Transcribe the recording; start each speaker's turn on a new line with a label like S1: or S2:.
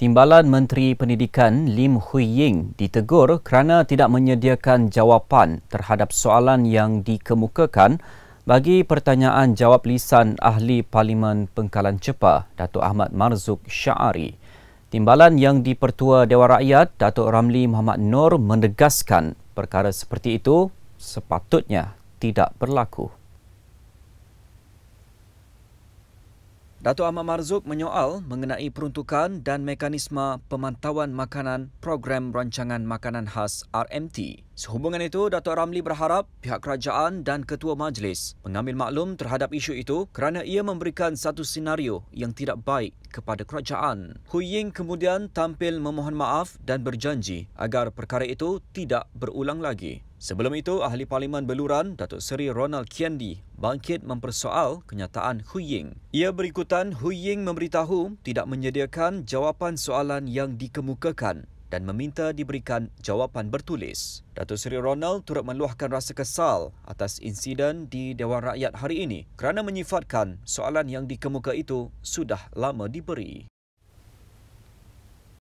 S1: Timbalan Menteri Pendidikan Lim Hui Ying ditegur kerana tidak menyediakan jawapan terhadap soalan yang dikemukakan bagi pertanyaan jawab lisan Ahli Parlimen Pengkalan Cepa, Datuk Ahmad Marzuk Syari. Timbalan yang dipertua Dewan Rakyat, Datuk Ramli Muhammad Nur menegaskan perkara seperti itu sepatutnya tidak berlaku. Datuk Ahmad Marzuk menyoal mengenai peruntukan dan mekanisme pemantauan makanan program rancangan makanan khas RMT. Sehubungan itu, Datuk Ramli berharap pihak kerajaan dan ketua majlis mengambil maklum terhadap isu itu kerana ia memberikan satu senario yang tidak baik kepada kerajaan. Hu Ying kemudian tampil memohon maaf dan berjanji agar perkara itu tidak berulang lagi. Sebelum itu, Ahli Parlimen Beluran, Datuk Seri Ronald Kiandi bangkit mempersoal kenyataan Hu Ying. Ia berikutan Hu Ying memberitahu tidak menyediakan jawapan soalan yang dikemukakan dan meminta diberikan jawapan bertulis. Datuk Seri Ronald turut meluahkan rasa kesal atas insiden di Dewan Rakyat hari ini kerana menyifatkan soalan yang dikemuka itu sudah lama diberi.